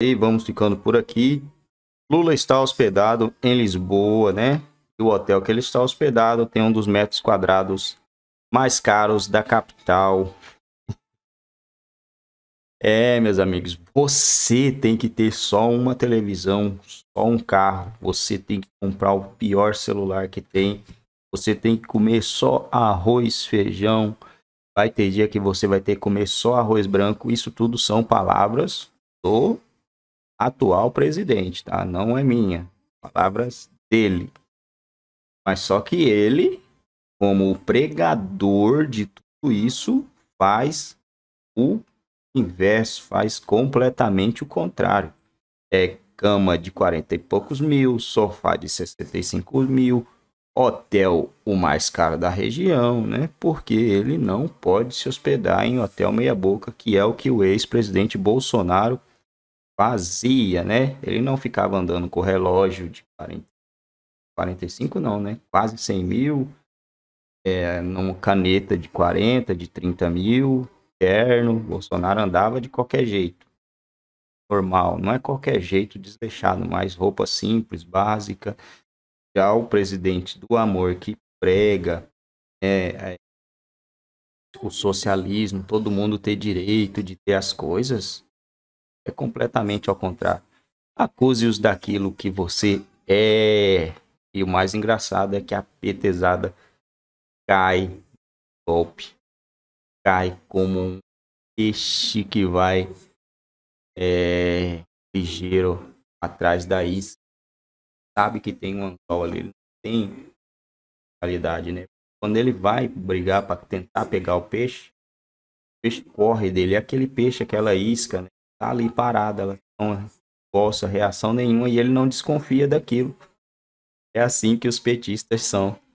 E vamos ficando por aqui. Lula está hospedado em Lisboa, né? o hotel que ele está hospedado tem um dos metros quadrados mais caros da capital. É, meus amigos, você tem que ter só uma televisão, só um carro, você tem que comprar o pior celular que tem, você tem que comer só arroz, feijão. Vai ter dia que você vai ter que comer só arroz branco. Isso tudo são palavras do atual presidente, tá? Não é minha. Palavras dele. Mas só que ele, como pregador de tudo isso, faz o inverso, faz completamente o contrário. É cama de 40 e poucos mil, sofá de 65 mil, hotel o mais caro da região, né? Porque ele não pode se hospedar em hotel meia boca, que é o que o ex-presidente Bolsonaro fazia, né? Ele não ficava andando com relógio de 40, 45 não, né? Quase 100 mil, é, numa caneta de 40, de 30 mil, terno. Bolsonaro andava de qualquer jeito. Normal, não é qualquer jeito desleixado, mas roupa simples, básica. Já o presidente do amor que prega é, é, o socialismo, todo mundo ter direito de ter as coisas, é completamente ao contrário. Acuse-os daquilo que você é. E o mais engraçado é que a petezada cai golpe. Cai como um peixe que vai é, ligeiro atrás da isca. Sabe que tem um anzol ali, ele tem qualidade, né? Quando ele vai brigar para tentar pegar o peixe, o peixe corre dele. É aquele peixe, aquela isca, né? tá ali parada, ela não gosta reação nenhuma e ele não desconfia daquilo. É assim que os petistas são.